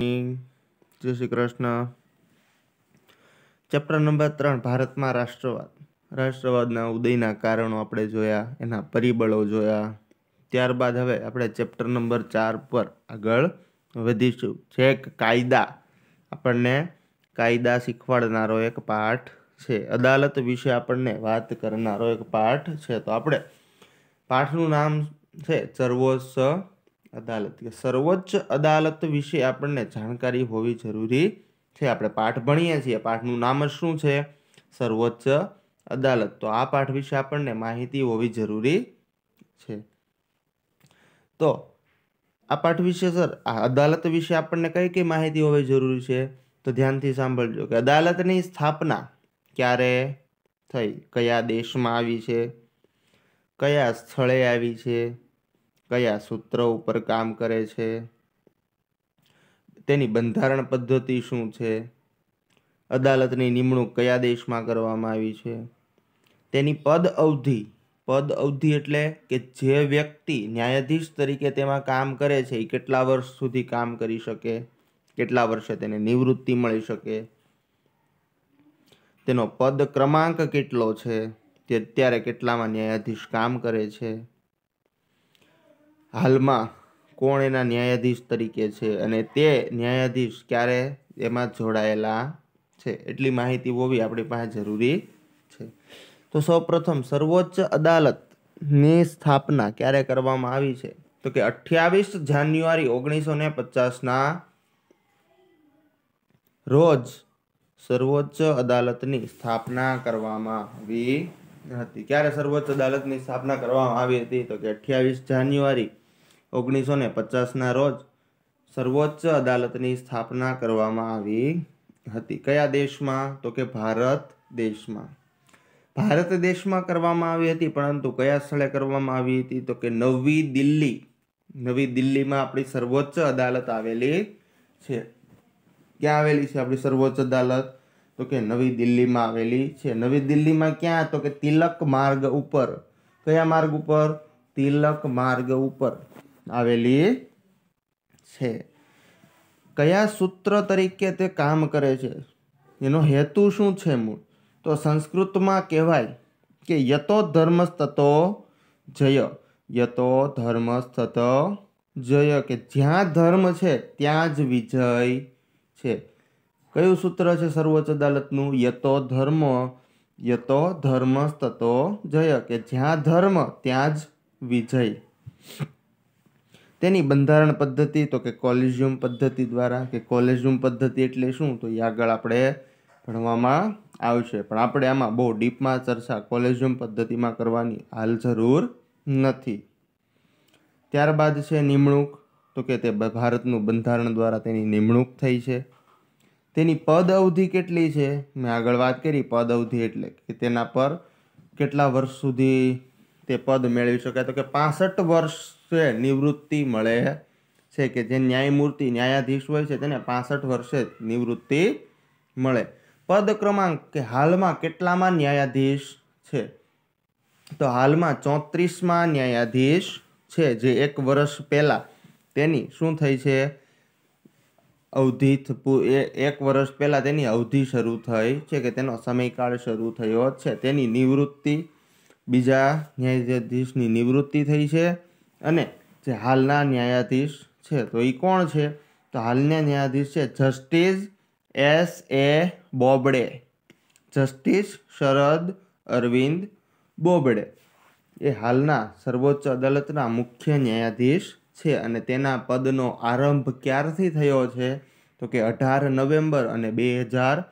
જય Shri Krishna chapter number ત્રણ ભારતમાં રાષ્ટ્રવાદ રાષ્ટ્રવાદના ઉદયના કારણો આપણે જોયા એના પરિબળો જોયા ત્યારબાદ હવે આપણે ચેપ્ટર નંબર ચાર પર આગળ વધીશું છેક કાયદા આપણને કાયદા શીખવાડનારો એક પાઠ છે અદાલત વિશે આપણને વાત કરનારો એક પાઠ છે તો આપણે પાઠનું નામ છે સર્વોચ્ચ અદાલત કે સર્વોચ્ચ અદાલત વિશે આપણને જાણકારી હોવી જરૂરી છે આપણે પાઠ ભણીએ છીએ પાઠનું નામ જ શું છે સર્વોચ્ચ અદાલત તો આ પાઠ વિશે આપણને માહિતી હોવી જરૂરી છે તો આ પાઠ વિશે સર આ અદાલત વિશે આપણને કઈ કઈ માહિતી હોવી જરૂરી છે તો ધ્યાનથી સાંભળજો કે અદાલતની સ્થાપના ક્યારે થઈ કયા દેશમાં આવી છે કયા સ્થળે આવી છે કયા સૂત્ર ઉપર કામ કરે છે તેની બંધારણ પદ્ધતિ શું છે અદાલતની નિમણૂક કયા દેશમાં કરવામાં આવી છે તેની પદ અવધિ પદ અવધિ એટલે કે જે વ્યક્તિ ન્યાયાધીશ તરીકે તેમાં કામ કરે છે એ કેટલા વર્ષ સુધી કામ કરી શકે કેટલા વર્ષે તેને નિવૃત્તિ મળી શકે તેનો પદ ક્રમાંક કેટલો છે તે અત્યારે કેટલામાં ન્યાયાધીશ કામ કરે છે હાલમાં કોણ એના ન્યાયાધીશ તરીકે છે અને તે ન્યાયાધીશ ક્યારે એમાં જોડાયેલા છે એટલી માહિતી હોવી આપણી પાસે જરૂરી છે તો સૌપ્રથમ સર્વોચ્ચ અદાલતની સ્થાપના ક્યારે કરવામાં આવી છે તો કે અઠ્યાવીસ જાન્યુઆરી ઓગણીસો ને પચાસના રોજ સર્વોચ્ચ અદાલતની સ્થાપના કરવામાં આવી હતી ક્યારે સર્વોચ્ચ અદાલતની સ્થાપના કરવામાં આવી હતી તો કે અઠ્યાવીસ જાન્યુઆરી ઓગણીસો ને પચાસના રોજ સર્વોચ્ચ અદાલતની સ્થાપના કરવામાં આવી હતી કયા દેશમાં તો કે ભારત દેશમાં ભારત દેશમાં કરવામાં આવી હતી પરંતુ કયા સ્થળે કરવામાં આવી હતી તો કે નવી દિલ્હી નવી દિલ્હીમાં આપણી સર્વોચ્ચ અદાલત આવેલી છે ક્યાં આવેલી છે આપણી સર્વોચ્ચ અદાલત તો કે નવી દિલ્હીમાં આવેલી છે નવી દિલ્હીમાં ક્યાં તો કે તિલક માર્ગ ઉપર કયા માર્ગ ઉપર તિલક માર્ગ ઉપર આવેલી છે કયા સૂત્ર તરીકે તે કામ કરે છે એનો હેતુ શું છે મૂળ તો સંસ્કૃતમાં કહેવાય કે યતો ધર્મસ્તતો જય યતો ધર્મસ્તત જય કે જ્યાં ધર્મ છે ત્યાં જ વિજય છે કયું સૂત્ર છે સર્વોચ્ચ અદાલતનું યતો ધર્મ યતો ધર્મસ્તતો જય કે જ્યાં ધર્મ ત્યાં જ વિજય તેની બંધારણ પદ્ધતિ તો કે કોલેજિયમ પદ્ધતિ દ્વારા કે કોલેજિયમ પદ્ધતિ એટલે શું તો એ આગળ આપણે ભણવામાં આવશે પણ આપણે આમાં બહુ ડીપમાં ચર્ચા કોલેજિયમ પદ્ધતિમાં કરવાની હાલ જરૂર નથી ત્યારબાદ છે નિમણૂક તો કે તે ભારતનું બંધારણ દ્વારા તેની નિમણૂક થઈ છે તેની પદ અવધિ કેટલી છે મેં આગળ વાત કરી પદ અવધિ એટલે કે તેના પર કેટલા વર્ષ સુધી તે પદ મેળવી શકાય તો કે પાસઠ વર્ષે નિવૃત્તિ મળે છે કે જે ન્યાયમૂર્તિ ન્યાયાધીશ હોય છે તેને પાસઠ વર્ષે નિવૃત્તિ મળે પદ ક્રમાંક કે હાલમાં કેટલામાં ન્યાયાધીશ છે તો હાલમાં ચોત્રીસમાં ન્યાયાધીશ છે જે એક વર્ષ પહેલાં તેની શું થઈ છે અવધિ એક વર્ષ પહેલાં તેની અવધિ શરૂ થઈ છે કે તેનો સમયકાળ શરૂ થયો છે તેની નિવૃત્તિ બીજા ન્યાયાધીશની નિવૃત્તિ થઈ છે અને જે હાલના ન્યાયાધીશ છે તો એ કોણ છે તો હાલના ન્યાયાધીશ છે justice S A Bobde justice Sharad Arvind Bobde એ હાલના સર્વોચ્ચ અદાલતના મુખ્ય ન્યાયાધીશ છે અને તેના પદનો આરંભ ક્યારથી થયો છે તો કે અઢાર નવેમ્બર અને બે હજાર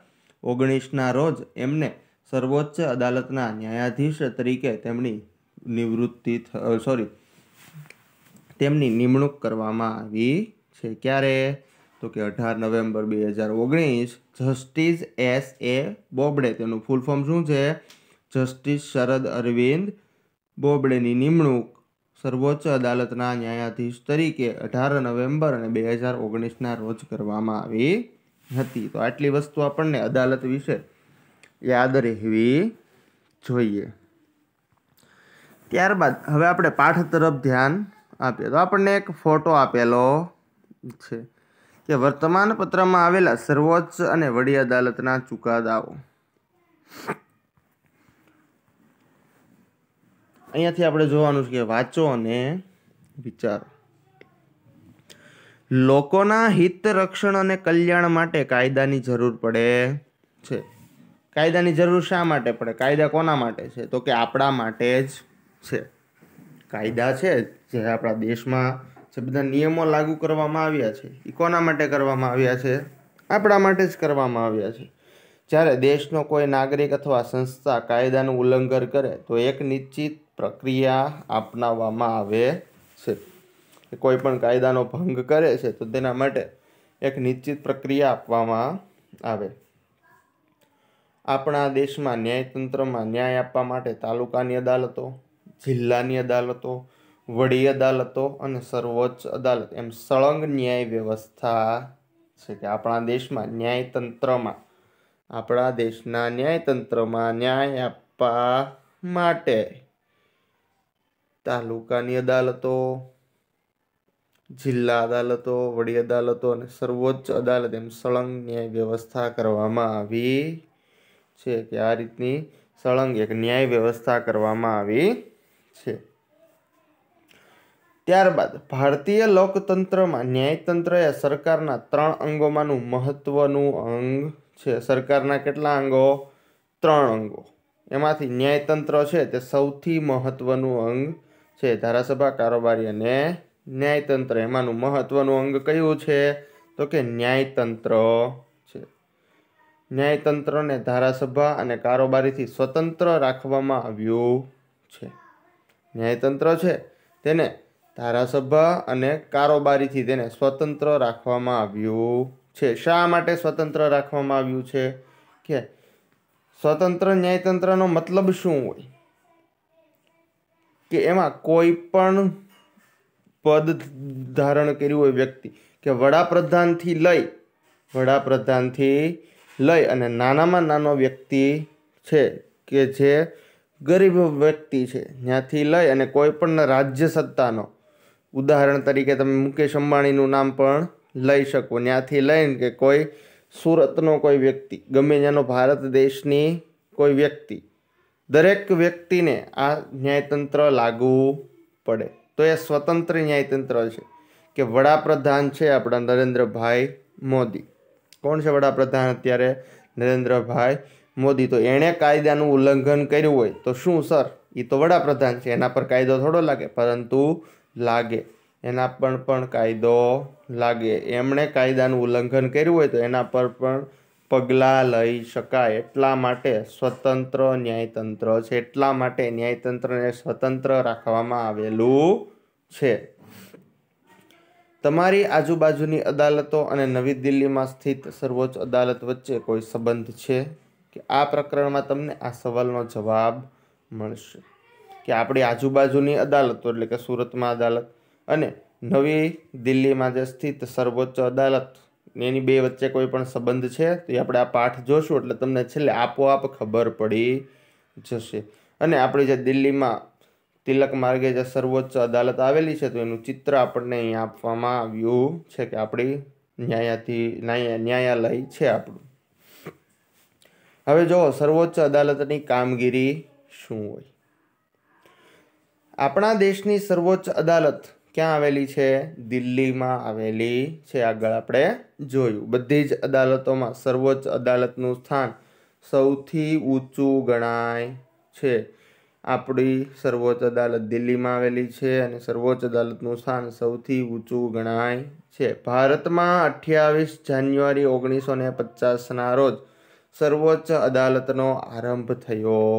ઓગણીસના રોજ એમને સર્વોચ્ચ અદાલતના ન્યાયાધીશ તરીકે તેમની નિવૃત્તિ સોરી તેમની નિમણૂક કરવામાં આવી છે ક્યારે તો કે અઢાર નવેમ્બર બે હજાર ઓગણીસ જસ્ટિસ એસ એ બોબડે તેનું ફૂલ ફોર્મ શું છે જસ્ટિસ શરદ અરવિંદ બોબડેની નિમણૂક સર્વોચ્ચ અદાલતના ન્યાયાધીશ તરીકે અઢાર નવેમ્બર અને બે હજાર ઓગણીસના રોજ કરવામાં આવી હતી તો આટલી વસ્તુ આપણને અદાલત વિશે યાદ રહેવી જોઈએ ત્યારબાદ હવે આપણે પાઠ તરફ ધ્યાન આપીએ તો આપણને એક ફોટો આપેલો છે કે વર્તમાન પત્રમાં આવેલા સર્વોચ્ચ અને વડી અદાલતના ચુકાદાઓ અહીંયાથી આપણે જોવાનું છે કે વાંચો અને વિચારો લોકોના હિત રક્ષણ અને કલ્યાણ માટે કાયદાની જરૂર પડે છે કાયદાની જરૂર શા માટે પડે કાયદા કોના માટે છે તો કે આપણા માટે જ છે કાયદા છે જે આપણા દેશમાં જે બધા નિયમો લાગુ કરવામાં આવ્યા છે એ કોના માટે કરવામાં આવ્યા છે આપણા માટે જ કરવામાં આવ્યા છે જ્યારે દેશનો કોઈ નાગરિક અથવા સંસ્થા કાયદાનું ઉલ્લંઘન કરે તો એક નિશ્ચિત પ્રક્રિયા અપનાવવામાં આવે છે કોઈ પણ કાયદાનો ભંગ કરે છે તો તેના માટે એક નિશ્ચિત પ્રક્રિયા આપવામાં આવે આપણા દેશમાં ન્યાયતંત્રમાં ન્યાય આપવા માટે તાલુકાની અદાલતો જિલ્લાની અદાલતો વડી અદાલતો અને સર્વોચ્ચ અદાલત એમ સળંગ ન્યાય વ્યવસ્થા છે કે આપણા દેશમાં ન્યાયતંત્રમાં આપણા દેશના ન્યાયતંત્રમાં ન્યાય આપવા માટે તાલુકાની અદાલતો જિલ્લા અદાલતો વડી અદાલતો અને સર્વોચ્ચ અદાલત એમ સળંગ ન્યાય વ્યવસ્થા કરવામાં આવી છે કે આ રીતની સળંગ એક ન્યાય વ્યવસ્થા કરવામાં આવી છે ત્યારબાદ ભારતીય લોકતંત્રમાં ન્યાયતંત્ર એ સરકારના ત્રણ અંગોમાંનું મહત્વનું અંગ છે સરકારના કેટલા અંગો ત્રણ અંગો એમાંથી ન્યાયતંત્ર છે તે સૌથી મહત્વનું અંગ છે ધારાસભા કારોબારી અને ન્યાયતંત્ર એમાંનું મહત્ત્વનું અંગ કયું છે તો કે ન્યાયતંત્ર છે ન્યાયતંત્રને ધારાસભા અને કારોબારીથી સ્વતંત્ર રાખવામાં આવ્યું છે ન્યાયતંત્ર છે તેને ધારાસભા અને કારોબારીથી તેને સ્વતંત્ર રાખવામાં આવ્યું છે શા માટે સ્વતંત્ર રાખવામાં આવ્યું છે કે સ્વતંત્ર ન્યાયતંત્રનો મતલબ શું હોય કે એમાં કોઈ પણ પદ ધારણ કર્યું હોય વ્યક્તિ કે વડાપ્રધાનથી લઈ વડાપ્રધાનથી લઈ અને નાનામાં નાનો વ્યક્તિ છે કે જે ગરીબ વ્યક્તિ છે ત્યાંથી લઈ અને કોઈ પણ રાજ્ય સત્તાનો ઉદાહરણ તરીકે તમે મુકેશ અંબાણીનું નામ પણ લઈ શકું ત્યાંથી લઈને કે કોઈ સુરતનો કોઈ વ્યક્તિ ગમે ત્યાંનો ભારત દેશની કોઈ વ્યક્તિ દરેક વ્યક્તિને આ ન્યાયતંત્ર લાગુ પડે તો એ સ્વતંત્ર ન્યાયતંત્ર છે કે વડાપ્રધાન છે આપણા નરેન્દ્રભાઈ મોદી કોણ છે વડાપ્રધાન અત્યારે નરેન્દ્રભાઈ મોદી તો એણે કાયદાનું ઉલ્લંઘન કર્યું હોય તો શું સર એ તો વડાપ્રધાન છે એના પર કાયદો થોડો લાગે પરંતુ લાગે એના પર પણ કાયદો લાગે એમણે કાયદાનું ઉલ્લંઘન કર્યું હોય તો એના પર પણ પગલાં લઈ શકાય એટલા માટે સ્વતંત્ર ન્યાયતંત્ર છે એટલા માટે ન્યાયતંત્રને સ્વતંત્ર રાખવામાં આવેલું છે તમારી આજુબાજુની અદાલતો અને નવી દિલ્હીમાં સ્થિત સર્વોચ્ચ અદાલત વચ્ચે કોઈ સંબંધ છે કે આ પ્રકરણમાં તમને આ સવાલનો જવાબ મળશે કે આપણી આજુબાજુની અદાલતો એટલે કે સુરતમાં અદાલત અને નવી દિલ્હીમાં જે સ્થિત સર્વોચ્ચ અદાલત એની બે વચ્ચે કોઈ પણ સંબંધ છે તો એ આપણે આ પાઠ જોશું એટલે તમને છેલ્લે આપોઆપ ખબર પડી જશે અને આપણી જે દિલ્હીમાં તિલક માર્ગે જે સર્વોચ્ચ અદાલત આવેલી છે તો એનું ચિત્ર આપણને અહીંયા આપવામાં આવ્યું છે કે આપણી ન્યાયાથી ન્યાયાલય છે આપણું હવે જો સર્વોચ્ચ અદાલતની કામગીરી શું હોય આપણા દેશની સર્વોચ્ચ અદાલત ક્યાં આવેલી છે દિલ્હીમાં આવેલી છે આગળ આપણે જોયું બધી જ અદાલતોમાં સર્વોચ્ચ અદાલતનું સ્થાન સૌથી ઊંચું ગણાય છે આપણી સર્વોચ્ચ અદાલત દિલ્હીમાં આવેલી છે અને સર્વોચ્ચ અદાલતનું સ્થાન સૌથી ઊંચું ગણાય છે ભારતમાં અઠ્યાવીસ જાન્યુઆરી ઓગણીસો ને પચાસના રોજ સર્વોચ્ચ અદાલતનો આરંભ થયો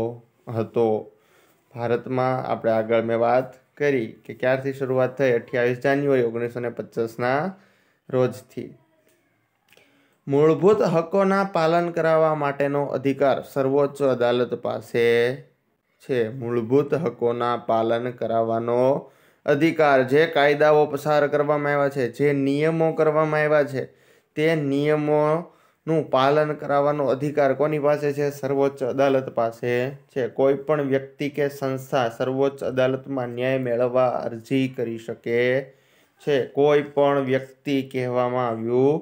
હતો ભારતમાં આપણે આગળ મેં વાત કરી કે ક્યારથી શરૂઆત થઈ અઠ્યાવીસ જાન્યુઆરી ઓગણીસો ને પચાસના રોજથી મૂળભૂત હકોના પાલન કરાવવા માટેનો અધિકાર સર્વોચ્ચ અદાલત પાસે છે મૂળભૂત હકોના પાલન કરાવવાનો અધિકાર જે કાયદાઓ પસાર કરવામાં આવ્યા છે જે નિયમો કરવામાં આવ્યા છે તે નિયમો નું પાલન કરાવવાનો અધિકાર કોની પાસે છે સર્વોચ્ચ અદાલત પાસે છે કોઈ પણ વ્યક્તિ કે સંસ્થા સર્વોચ્ચ અદાલતમાં ન્યાય મેળવવા અરજી કરી શકે છે કોઈ પણ વ્યક્તિ કહેવામાં આવ્યું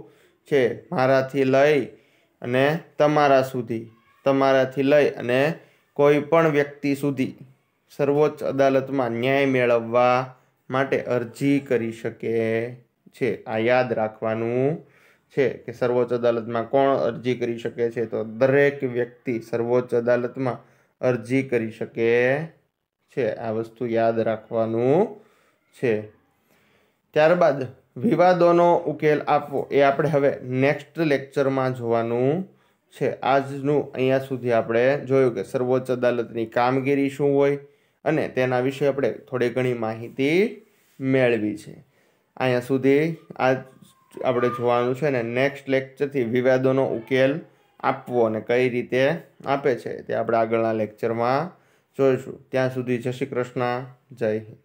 છે મારાથી લઈ અને તમારા સુધી તમારાથી લઈ અને કોઈ પણ વ્યક્તિ સુધી સર્વોચ્ચ અદાલતમાં ન્યાય મેળવવા માટે અરજી કરી શકે છે આ યાદ રાખવાનું છે કે સર્વોચ્ચ અદાલતમાં કોણ અરજી કરી શકે છે તો દરેક વ્યક્તિ સર્વોચ્ચ અદાલતમાં અરજી કરી શકે છે આ વસ્તુ યાદ રાખવાનું છે ત્યારબાદ વિવાદોનો ઉકેલ આપવો એ આપણે હવે નેક્સ્ટ લેક્ચરમાં જોવાનું છે આજનું અહીંયા સુધી આપણે જોયું કે સર્વોચ્ચ અદાલતની કામગીરી શું હોય અને તેના વિશે આપણે થોડી ઘણી માહિતી મેળવી છે અહીંયા સુધી આ આપણે જોવાનું છે ને નેક્સ્ટ લેક્ચરથી વિવાદોનો ઉકેલ આપવો અને કઈ રીતે આપે છે તે આપણે આગળના લેક્ચરમાં જોઈશું ત્યાં સુધી જય શ્રી કૃષ્ણ જય હિન્દ